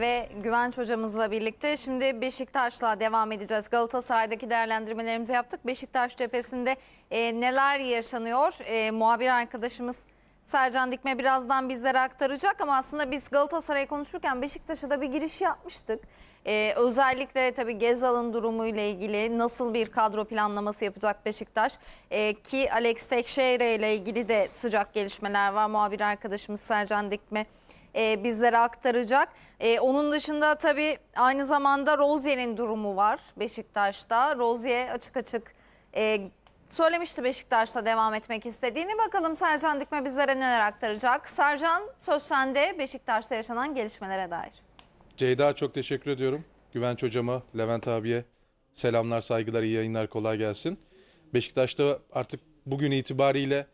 ve Güvenç hocamızla birlikte şimdi Beşiktaş'la devam edeceğiz. Galatasaray'daki değerlendirmelerimizi yaptık. Beşiktaş cephesinde e, neler yaşanıyor? E, muhabir arkadaşımız Sercan Dikme birazdan bizlere aktaracak ama aslında biz Galatasaray'ı konuşurken Beşiktaş'a da bir giriş yapmıştık. Ee, özellikle tabii Gezal'ın durumu ile ilgili nasıl bir kadro planlaması yapacak Beşiktaş ee, ki Alex Tekşehir ile ilgili de sıcak gelişmeler var. Muhabir arkadaşımız Sercan Dikme e, bizlere aktaracak. E, onun dışında tabii aynı zamanda Rozier'in durumu var Beşiktaş'ta. Rozier açık açık e, söylemişti Beşiktaş'ta devam etmek istediğini. Bakalım Sercan Dikme bizlere neler aktaracak. Sercan söz sende Beşiktaş'ta yaşanan gelişmelere dair. Ceyda çok teşekkür ediyorum. Güvenç hocama, Levent abiye selamlar, saygılar, iyi yayınlar, kolay gelsin. Beşiktaş'ta artık bugün itibariyle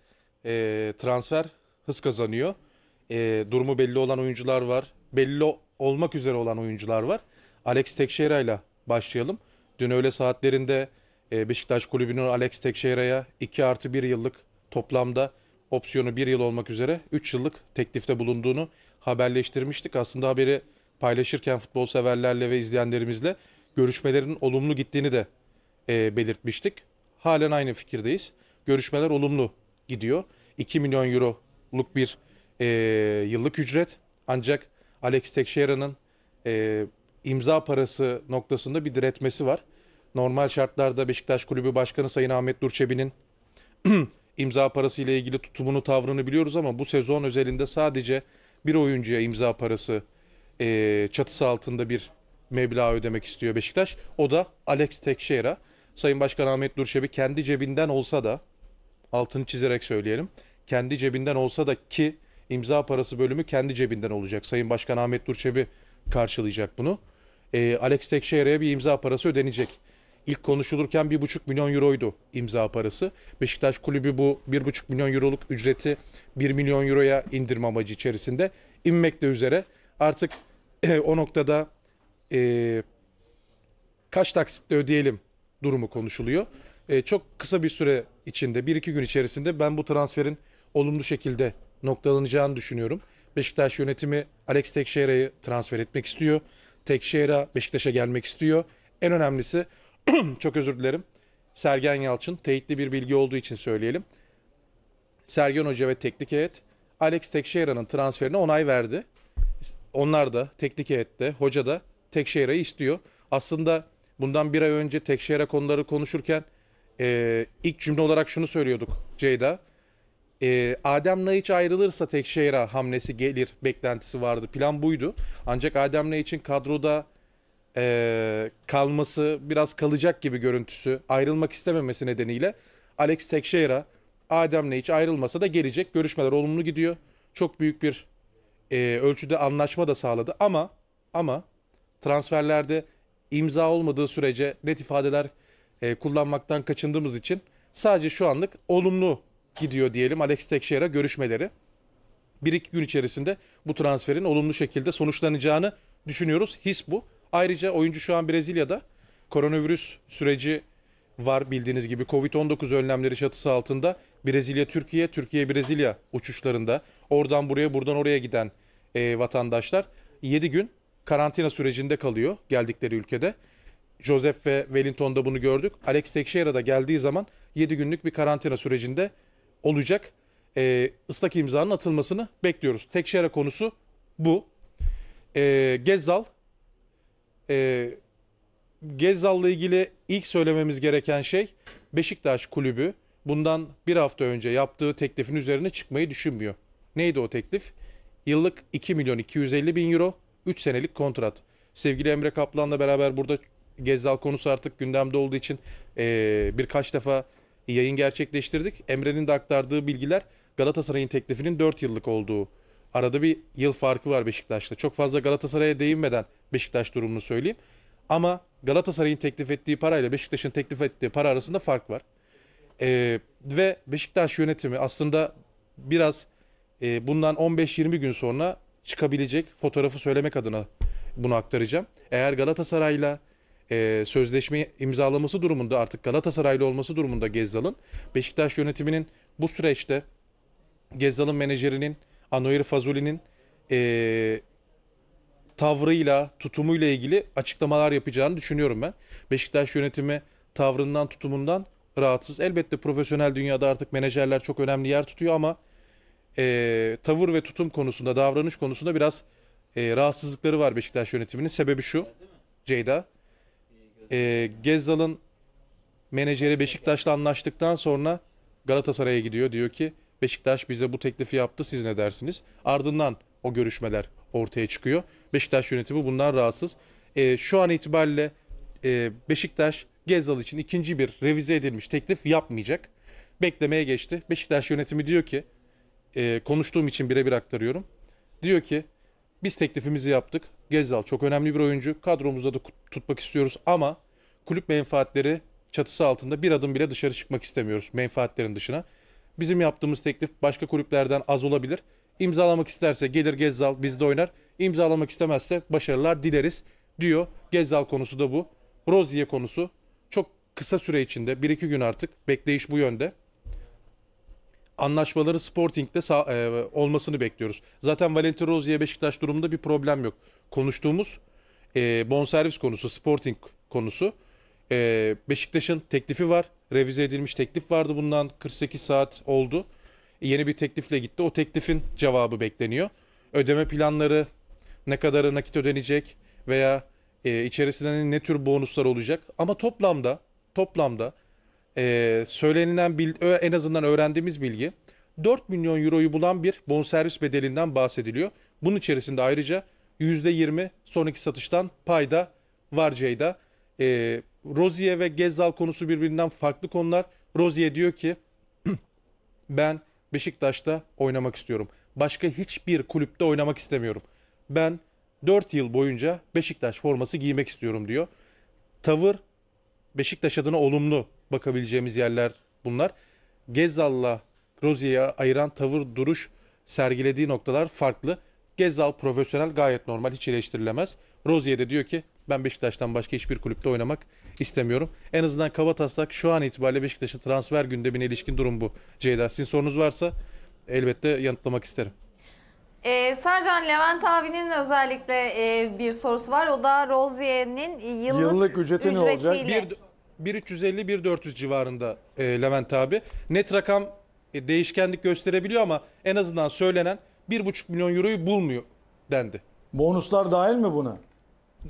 e, transfer hız kazanıyor e, durumu belli olan oyuncular var. Belli olmak üzere olan oyuncular var. Alex Tekşehir'e ile başlayalım. Dün öğle saatlerinde e, Beşiktaş Kulübü'nün Alex Tekşehir'e 2 artı 1 yıllık toplamda opsiyonu 1 yıl olmak üzere 3 yıllık teklifte bulunduğunu haberleştirmiştik. Aslında haberi paylaşırken futbol severlerle ve izleyenlerimizle görüşmelerin olumlu gittiğini de e, belirtmiştik. Halen aynı fikirdeyiz. Görüşmeler olumlu gidiyor. 2 milyon euroluk bir e, yıllık ücret. Ancak Alex Teixeira'nın e, imza parası noktasında bir diretmesi var. Normal şartlarda Beşiktaş Kulübü Başkanı Sayın Ahmet Durçebi'nin imza parası ile ilgili tutumunu tavrını biliyoruz ama bu sezon özelinde sadece bir oyuncuya imza parası e, çatısı altında bir meblağ ödemek istiyor Beşiktaş. O da Alex Tekşehir'e. Sayın Başkan Ahmet Durçebi kendi cebinden olsa da altını çizerek söyleyelim. Kendi cebinden olsa da ki imza parası bölümü kendi cebinden olacak. Sayın Başkan Ahmet Durçebi karşılayacak bunu. E, Alex Tekşehir'e bir imza parası ödenecek. İlk konuşulurken 1,5 milyon euroydu imza parası. Beşiktaş kulübü bu 1,5 milyon euroluk ücreti 1 milyon euroya indirme amacı içerisinde inmekte üzere. Artık e, o noktada e, kaç taksitle ödeyelim durumu konuşuluyor. E, çok kısa bir süre içinde, 1-2 gün içerisinde ben bu transferin olumlu şekilde noktalanacağını düşünüyorum. Beşiktaş yönetimi Alex Tekşehir'i transfer etmek istiyor. Tekşehir'e Beşiktaş'a gelmek istiyor. En önemlisi çok özür dilerim. Sergen Yalçın teyitli bir bilgi olduğu için söyleyelim. Sergen Hoca ve teknik heyet Alex Tekşehir'in transferine onay verdi. Onlar da teknik heyette, hoca da Tekşehir'i istiyor. Aslında bundan bir ay önce Tekşehir'e konuları konuşurken e, ilk cümle olarak şunu söylüyorduk Ceyda e, Adem Naiç ayrılırsa Tekşehir'a hamlesi gelir beklentisi vardı. Plan buydu. Ancak Adem Naiç'in kadroda e, kalması biraz kalacak gibi görüntüsü ayrılmak istememesi nedeniyle Alex Tekşehir'a Adem Naiç ayrılmasa da gelecek. Görüşmeler olumlu gidiyor. Çok büyük bir e, ölçüde anlaşma da sağladı ama ama transferlerde imza olmadığı sürece net ifadeler e, kullanmaktan kaçındığımız için sadece şu anlık olumlu gidiyor diyelim Alex Tekşehir'e görüşmeleri. Bir iki gün içerisinde bu transferin olumlu şekilde sonuçlanacağını düşünüyoruz. His bu. Ayrıca oyuncu şu an Brezilya'da. Koronavirüs süreci var bildiğiniz gibi. Covid-19 önlemleri çatısı altında Brezilya-Türkiye, Türkiye-Brezilya uçuşlarında oradan buraya buradan oraya giden e, vatandaşlar 7 gün karantina sürecinde kalıyor geldikleri ülkede. Joseph ve Wellington'da bunu gördük. Alex Teixeira da geldiği zaman 7 günlük bir karantina sürecinde olacak. E, ıslak imzanın atılmasını bekliyoruz. tek Tekşehir'e konusu bu. E, Gezzal e, Gezzal'la ilgili ilk söylememiz gereken şey Beşiktaş kulübü bundan bir hafta önce yaptığı teklifin üzerine çıkmayı düşünmüyor. Neydi o teklif? Yıllık 2 milyon 250 bin euro 3 senelik kontrat. Sevgili Emre Kaplan'la beraber burada Gezzal konusu artık gündemde olduğu için e, birkaç defa yayın gerçekleştirdik. Emre'nin de aktardığı bilgiler Galatasaray'ın teklifinin 4 yıllık olduğu. Arada bir yıl farkı var Beşiktaş'ta. Çok fazla Galatasaray'a değinmeden Beşiktaş durumunu söyleyeyim. Ama Galatasaray'ın teklif ettiği parayla Beşiktaş'ın teklif ettiği para arasında fark var. Ee, ve Beşiktaş yönetimi aslında biraz e, bundan 15-20 gün sonra çıkabilecek fotoğrafı söylemek adına bunu aktaracağım. Eğer Galatasaray'la e, sözleşme imzalaması durumunda artık Galatasaraylı olması durumunda Gezzal'ın Beşiktaş yönetiminin bu süreçte Gezzal'ın menajerinin Anoyer Fazuli'nin e, tavrıyla, tutumuyla ilgili açıklamalar yapacağını düşünüyorum ben. Beşiktaş yönetimi tavrından, tutumundan rahatsız. Elbette profesyonel dünyada artık menajerler çok önemli yer tutuyor ama e, tavır ve tutum konusunda, davranış konusunda biraz e, rahatsızlıkları var Beşiktaş yönetiminin. Sebebi şu, Ceyda e, Gezzal'ın menajeri Beşiktaş'la anlaştıktan sonra Galatasaray'a gidiyor. Diyor ki Beşiktaş bize bu teklifi yaptı siz ne dersiniz? Ardından o görüşmeler ortaya çıkıyor. Beşiktaş yönetimi bundan rahatsız. E, şu an itibariyle e, Beşiktaş Gezzal için ikinci bir revize edilmiş teklif yapmayacak. Beklemeye geçti. Beşiktaş yönetimi diyor ki e, konuştuğum için birebir aktarıyorum. Diyor ki biz teklifimizi yaptık. Gezal çok önemli bir oyuncu. Kadromuzda da tutmak istiyoruz ama kulüp menfaatleri çatısı altında bir adım bile dışarı çıkmak istemiyoruz menfaatlerin dışına. Bizim yaptığımız teklif başka kulüplerden az olabilir. İmzalamak isterse gelir Gezal bizde oynar. İmzalamak istemezse başarılar dileriz diyor. Gezal konusu da bu. Rozier konusu çok kısa süre içinde 1-2 gün artık bekleyiş bu yönde anlaşmaları Sporting'de sağ, e, olmasını bekliyoruz. Zaten Valentin Rozier Beşiktaş durumunda bir problem yok. Konuştuğumuz e, bonservis konusu, Sporting konusu. E, Beşiktaş'ın teklifi var. Revize edilmiş teklif vardı bundan 48 saat oldu. E, yeni bir teklifle gitti. O teklifin cevabı bekleniyor. Ödeme planları, ne kadarı nakit ödenecek veya e, içerisinde ne tür bonuslar olacak. Ama toplamda toplamda e, söylenilen bil, en azından öğrendiğimiz bilgi 4 milyon euroyu bulan bir bonservis bedelinden bahsediliyor. Bunun içerisinde ayrıca %20 sonraki satıştan payda var Ceyda. E, Rozier ve Gezzal konusu birbirinden farklı konular. Rozier diyor ki ben Beşiktaş'ta oynamak istiyorum. Başka hiçbir kulüpte oynamak istemiyorum. Ben 4 yıl boyunca Beşiktaş forması giymek istiyorum diyor. Tavır Beşiktaş adına olumlu bakabileceğimiz yerler bunlar. Gezal'la Rozier'i ayıran tavır duruş sergilediği noktalar farklı. Gezal profesyonel gayet normal hiç eleştirilemez. Rozier de diyor ki ben Beşiktaş'tan başka hiçbir kulüpte oynamak istemiyorum. En azından kaba şu an itibariyle Beşiktaş'ın transfer gündemine ilişkin durum bu. Ceyda sizin sorunuz varsa elbette yanıtlamak isterim. Ee, Sercan Levent abinin özellikle e, bir sorusu var. O da Rozier'in yıllık, yıllık ücreti ücretiyle. ne olacak? Bir, 1.350-1.400 civarında e, Levent abi. Net rakam e, değişkenlik gösterebiliyor ama en azından söylenen 1.5 milyon euroyu bulmuyor dendi. Bonuslar dahil mi buna?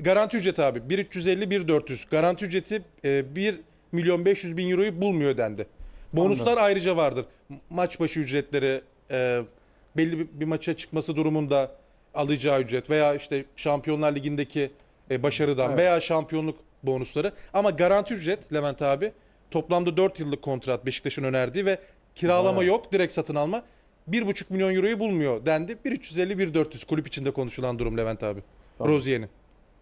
Garanti ücreti abi 1.350-1.400. Garanti ücreti e, 1 milyon 500 bin euroyu bulmuyor dendi. Bonuslar Anladım. ayrıca vardır. Maç başı ücretleri, e, belli bir, bir maça çıkması durumunda alacağı ücret veya işte Şampiyonlar Ligi'ndeki e, başarıdan evet. veya şampiyonluk bonusları. Ama garanti ücret Levent abi toplamda 4 yıllık kontrat Beşiktaş'ın önerdiği ve kiralama ha. yok direkt satın alma. 1,5 milyon euroyu bulmuyor dendi. 1.350-1.400 kulüp içinde konuşulan durum Levent abi. Tamam. Rozier'in.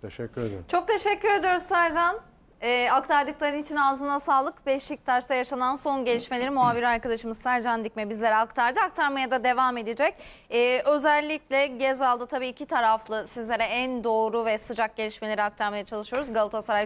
Teşekkür ederim. Çok teşekkür ediyoruz Sercan. E, aktardıkları için ağzına sağlık. Beşiktaş'ta yaşanan son gelişmeleri muhabir arkadaşımız Sercan Dikme bizlere aktardı. Aktarmaya da devam edecek. E, özellikle Gezal'da tabii iki taraflı sizlere en doğru ve sıcak gelişmeleri aktarmaya çalışıyoruz. Galatasaray